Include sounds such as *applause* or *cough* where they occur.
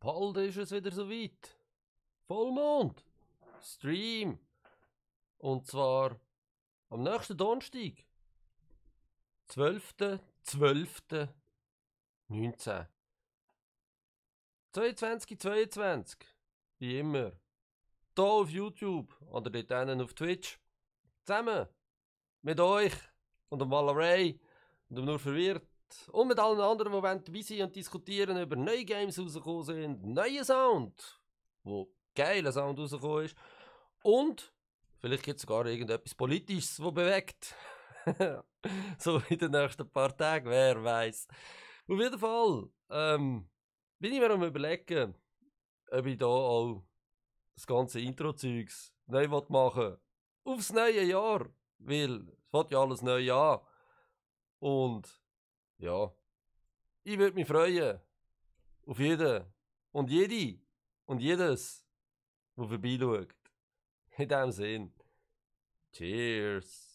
Bald ist es wieder soweit. Vollmond. Stream. Und zwar am nächsten Donnerstag. 12.12.19. 22, 22. Wie immer. Hier auf YouTube oder dort hinten auf Twitch. Zusammen. Mit euch und dem Malerei und um Nur verwirrt. Und mit allen anderen, die dabei sein und diskutieren über neue Games rausgekommen sind, neue Sound, wo geiler Sound rausgekommen ist. Und vielleicht gibt es sogar irgendetwas Politisches, das bewegt. *laughs* so in den nächsten paar Tagen, wer weiß. Auf jeden Fall ähm, bin ich mir am überlegen, ob ich hier auch das ganze Intro-Zeugs neu machen will. Aufs neue Jahr. Weil es fängt ja alles neu an. Und ja. Ich würde mich freuen. Auf jeden. Und jede. Und jedes, der vorbeischaut. In diesem Sinn. Cheers.